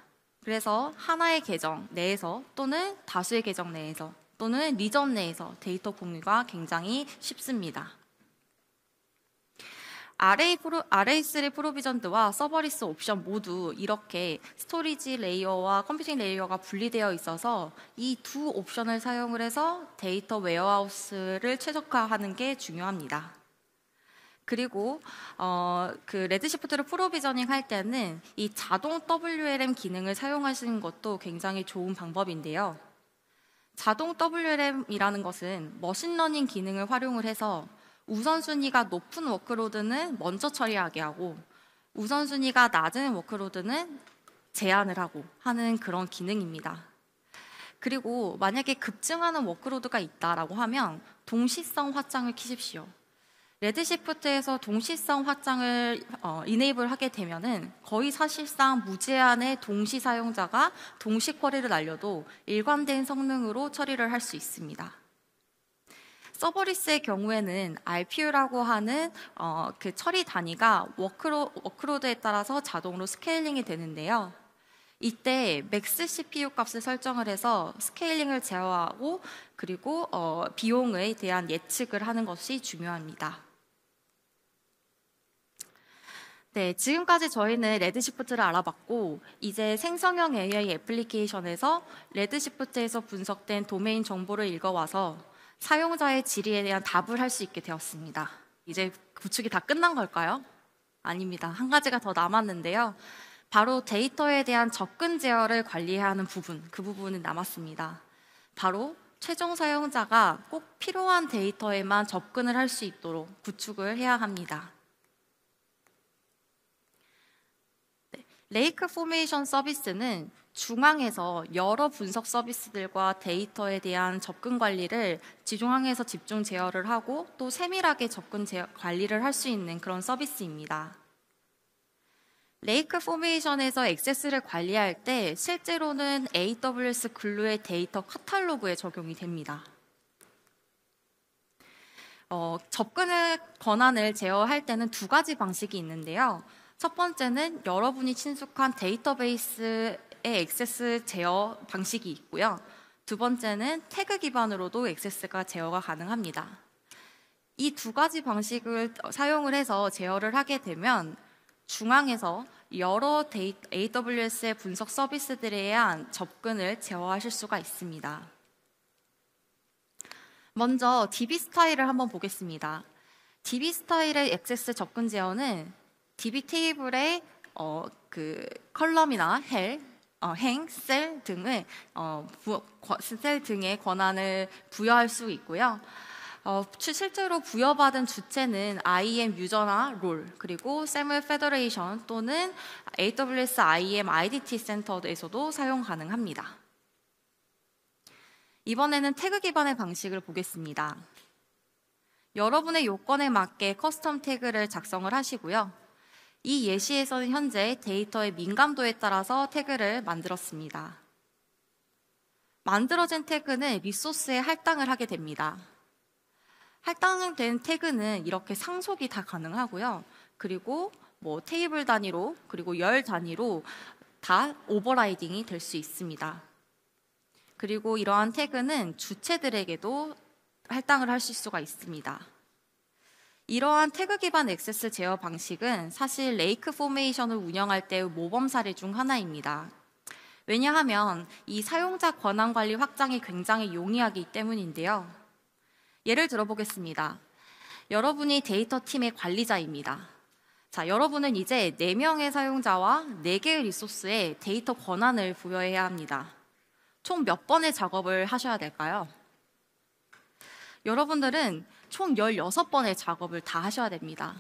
그래서 하나의 계정 내에서 또는 다수의 계정 내에서 또는 리전 내에서 데이터 공유가 굉장히 쉽습니다. RA 프로, RA3 프로비전드와 서버리스 옵션 모두 이렇게 스토리지 레이어와 컴퓨팅 레이어가 분리되어 있어서 이 두 옵션을 사용을 해서 데이터 웨어하우스를 최적화하는 게 중요합니다. 그리고 어, 그 레드시프트를 프로비저닝 할 때는 이 자동 WLM 기능을 사용하시는 것도 굉장히 좋은 방법인데요. 자동 WLM이라는 것은 머신러닝 기능을 활용을 해서 우선순위가 높은 워크로드는 먼저 처리하게 하고 우선순위가 낮은 워크로드는 제한을 하고 하는 그런 기능입니다. 그리고 만약에 급증하는 워크로드가 있다라고 하면 동시성 화장을 키십시오. 레드시프트에서 동시성 확장을 어, 이네이블 하게 되면은 거의 사실상 무제한의 동시 사용자가 동시 쿼리를 날려도 일관된 성능으로 처리를 할 수 있습니다. 서버리스의 경우에는 RPU라고 하는 어, 그 처리 단위가 워크로, 워크로드에 따라서 자동으로 스케일링이 되는데요. 이때 맥스 CPU 값을 설정을 해서 스케일링을 제어하고 그리고 어, 비용에 대한 예측을 하는 것이 중요합니다. 네, 지금까지 저희는 레드시프트를 알아봤고 이제 생성형 AI 애플리케이션에서 레드시프트에서 분석된 도메인 정보를 읽어와서 사용자의 질의에 대한 답을 할 수 있게 되었습니다. 이제 구축이 다 끝난 걸까요? 아닙니다. 한 가지가 더 남았는데요. 바로 데이터에 대한 접근 제어를 관리해야 하는 부분, 그 부분은 남았습니다. 바로 최종 사용자가 꼭 필요한 데이터에만 접근을 할 수 있도록 구축을 해야 합니다. 레이크 포메이션 서비스는 중앙에서 여러 분석 서비스들과 데이터에 대한 접근 관리를 지중앙에서 집중 제어를 하고 또 세밀하게 접근 제어, 관리를 할 수 있는 그런 서비스입니다. 레이크 포메이션에서 액세스를 관리할 때 실제로는 AWS 글루의 데이터 카탈로그에 적용이 됩니다. 어, 접근의 권한을 제어할 때는 두 가지 방식이 있는데요. 첫 번째는 여러분이 친숙한 데이터베이스의 액세스 제어 방식이 있고요. 두 번째는 태그 기반으로도 액세스가 제어가 가능합니다. 이 두 가지 방식을 사용을 해서 제어를 하게 되면 중앙에서 여러 AWS의 분석 서비스들에 대한 접근을 제어하실 수가 있습니다. 먼저 DB 스타일을 한번 보겠습니다. DB 스타일의 액세스 접근 제어는 DB 테이블의 어, 그 컬럼이나 헬, 어, 행, 셀 등을 어, 셀 등의 권한을 부여할 수 있고요. 어, 실제로 부여받은 주체는 IM 유저나 롤 그리고 셀물 페더레이션 또는 AWS IM a IDT 센터에서도 사용 가능합니다. 이번에는 태그 기반의 방식을 보겠습니다. 여러분의 요건에 맞게 커스텀 태그를 작성을 하시고요. 이 예시에서는 현재 데이터의 민감도에 따라서 태그를 만들었습니다. 만들어진 태그는 리소스에 할당을 하게 됩니다. 할당된 태그는 이렇게 상속이 다 가능하고요. 그리고 뭐 테이블 단위로 그리고 열 단위로 다 오버라이딩이 될 수 있습니다. 그리고 이러한 태그는 주체들에게도 할당을 하실 수가 있습니다. 이러한 태그 기반 액세스 제어 방식은 사실 레이크 포메이션을 운영할 때의 모범 사례 중 하나입니다. 왜냐하면 이 사용자 권한 관리 확장이 굉장히 용이하기 때문인데요. 예를 들어보겠습니다. 여러분이 데이터 팀의 관리자입니다. 자, 여러분은 이제 4명의 사용자와 4개의 리소스에 데이터 권한을 부여해야 합니다. 총 몇 번의 작업을 하셔야 될까요? 여러분들은 총 16번의 작업을 다 하셔야 됩니다.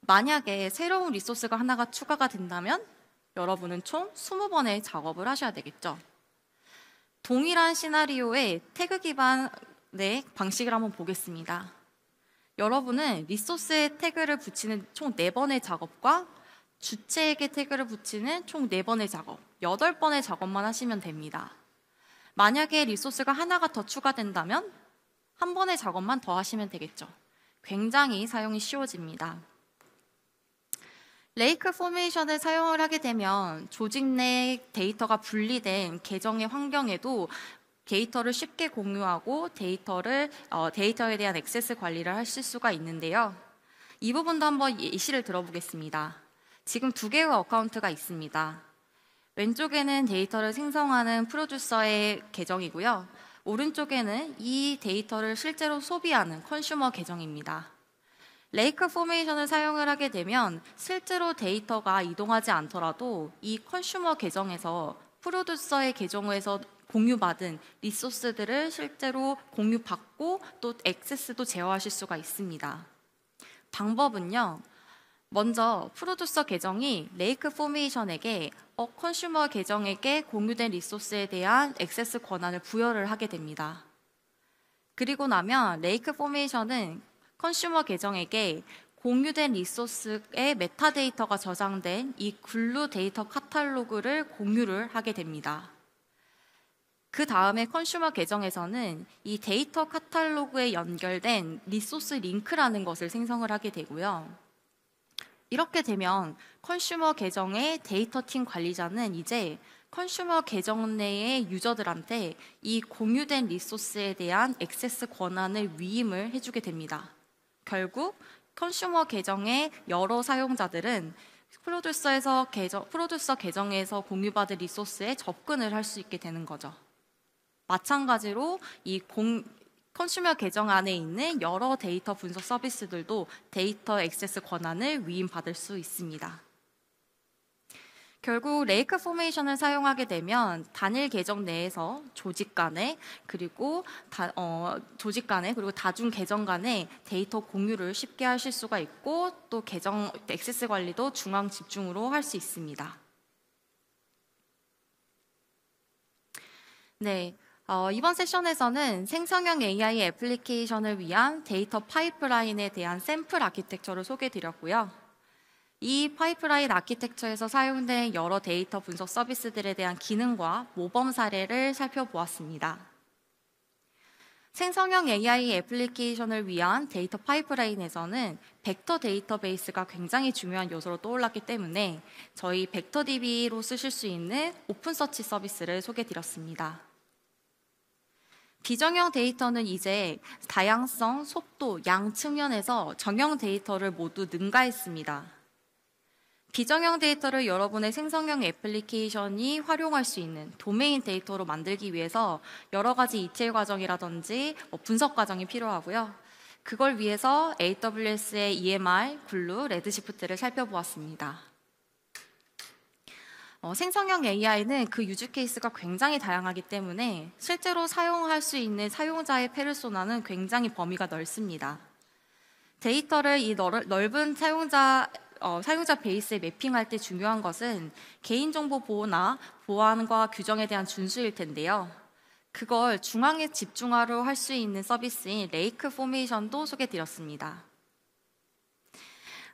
만약에 새로운 리소스가 하나가 추가가 된다면 여러분은 총 20번의 작업을 하셔야 되겠죠. 동일한 시나리오의 태그 기반의 방식을 한번 보겠습니다. 여러분은 리소스에 태그를 붙이는 총 4번의 작업과 주체에게 태그를 붙이는 총 4번의 작업, 8번의 작업만 하시면 됩니다. 만약에 리소스가 하나가 더 추가된다면 한 번의 작업만 더 하시면 되겠죠. 굉장히 사용이 쉬워집니다. 레이크 포메이션을 사용을 하게 되면 조직 내 데이터가 분리된 계정의 환경에도 데이터를 쉽게 공유하고 데이터를 어, 데이터에 대한 액세스 관리를 하실 수가 있는데요. 이 부분도 한번 예시를 들어보겠습니다. 지금 두 개의 어카운트가 있습니다. 왼쪽에는 데이터를 생성하는 프로듀서의 계정이고요. 오른쪽에는 이 데이터를 실제로 소비하는 컨슈머 계정입니다. 레이크 포메이션을 사용을 하게 되면 실제로 데이터가 이동하지 않더라도 이 컨슈머 계정에서 프로듀서의 계정에서 공유받은 리소스들을 실제로 공유받고 또 액세스도 제어하실 수가 있습니다. 방법은요. 먼저 프로듀서 계정이 레이크 포메이션에게 어 컨슈머 계정에게 공유된 리소스에 대한 액세스 권한을 부여를 하게 됩니다. 그리고 나면 레이크 포메이션은 컨슈머 계정에게 공유된 리소스의 메타데이터가 저장된 이 글루 데이터 카탈로그를 공유를 하게 됩니다. 그 다음에 컨슈머 계정에서는 이 데이터 카탈로그에 연결된 리소스 링크라는 것을 생성을 하게 되고요. 이렇게 되면 컨슈머 계정의 데이터팀 관리자는 이제 컨슈머 계정 내의 유저들한테 이 공유된 리소스에 대한 액세스 권한을 위임을 해주게 됩니다. 결국 컨슈머 계정의 여러 사용자들은 프로듀서에서 계정, 프로듀서 계정에서 공유받은 리소스에 접근을 할 수 있게 되는 거죠. 마찬가지로 이 공, 컨슈머 계정 안에 있는 여러 데이터 분석 서비스들도 데이터 액세스 권한을 위임받을 수 있습니다. 결국 레이크 포메이션을 사용하게 되면 단일 계정 내에서 조직 간에 그리고 다, 어, 조직 간에 그리고 다중 계정 간에 데이터 공유를 쉽게 하실 수가 있고 또 계정 액세스 관리도 중앙 집중으로 할 수 있습니다. 네, 어, 이번 세션에서는 생성형 AI 애플리케이션을 위한 데이터 파이프라인에 대한 샘플 아키텍처를 소개드렸고요. 이 파이프라인 아키텍처에서 사용된 여러 데이터 분석 서비스들에 대한 기능과 모범 사례를 살펴보았습니다. 생성형 AI 애플리케이션을 위한 데이터 파이프라인에서는 벡터 데이터베이스가 굉장히 중요한 요소로 떠올랐기 때문에 저희 벡터DB로 쓰실 수 있는 오픈서치 서비스를 소개드렸습니다. 비정형 데이터는 이제 다양성, 속도, 양 측면에서 정형 데이터를 모두 능가했습니다. 비정형 데이터를 여러분의 생성형 애플리케이션이 활용할 수 있는 도메인 데이터로 만들기 위해서 여러 가지 이체 과정이라든지 뭐 분석 과정이 필요하고요. 그걸 위해서 AWS의 EMR, 글루, 레드시프트를 살펴보았습니다. 어, 생성형 AI는 그 유즈 케이스가 굉장히 다양하기 때문에 실제로 사용할 수 있는 사용자의 페르소나는 굉장히 범위가 넓습니다. 데이터를 이 넓, 은 사용자 어, 사용자 베이스에 매핑할 때 중요한 것은 개인정보 보호나 보안과 규정에 대한 준수일 텐데요. 그걸 중앙에 집중화로 할 수 있는 서비스인 레이크 포메이션도 소개드렸습니다.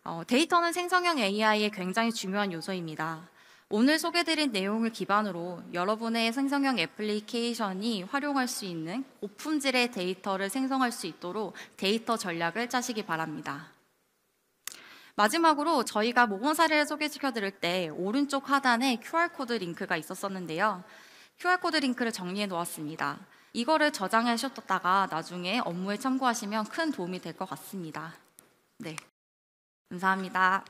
어, 데이터는 생성형 AI의 굉장히 중요한 요소입니다. 오늘 소개드린 내용을 기반으로 여러분의 생성형 애플리케이션이 활용할 수 있는 고품질의 데이터를 생성할 수 있도록 데이터 전략을 짜시기 바랍니다. 마지막으로 저희가 모범 사례를 소개시켜 드릴 때 오른쪽 하단에 QR코드 링크가 있었었는데요. QR코드 링크를 정리해 놓았습니다. 이거를 저장하셨다가 나중에 업무에 참고하시면 큰 도움이 될 것 같습니다. 네. 감사합니다.